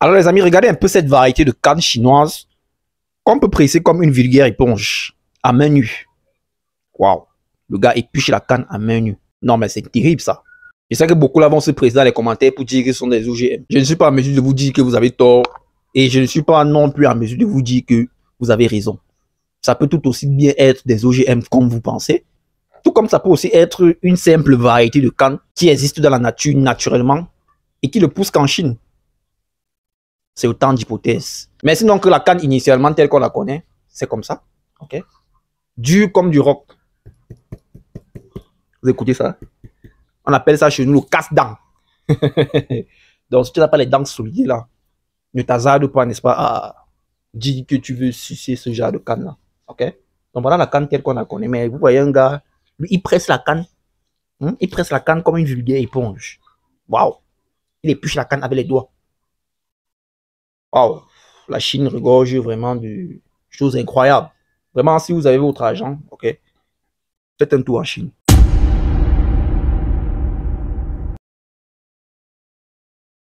Alors les amis, regardez un peu cette variété de canne chinoise qu'on peut presser comme une vulgaire éponge à main nue. Waouh, le gars épluche la canne à main nue. Non mais c'est terrible ça. Je sais que beaucoup là vont se presser dans les commentaires pour dire qu'ils sont des OGM. Je ne suis pas en mesure de vous dire que vous avez tort et je ne suis pas non plus en mesure de vous dire que vous avez raison. Ça peut tout aussi bien être des OGM comme vous pensez, tout comme ça peut aussi être une simple variété de canne qui existe dans la nature naturellement et qui ne pousse qu'en Chine c'est autant d'hypothèses. Mais sinon que la canne initialement telle qu'on la connaît, c'est comme ça. Ok Dur comme du rock. Vous écoutez ça On appelle ça chez nous le casse dents Donc si tu n'as pas les dents solides là, ne t'hazarde pas, n'est-ce pas, à dire que tu veux sucer ce genre de canne là. Ok Donc voilà la canne telle qu'on la connaît. Mais vous voyez un gars, lui, il presse la canne. Hmm? Il presse la canne comme une vulgaire éponge. Waouh Il épluche la canne avec les doigts. Wow, la Chine regorge vraiment de choses incroyables. Vraiment, si vous avez votre argent, ok, faites un tour en Chine.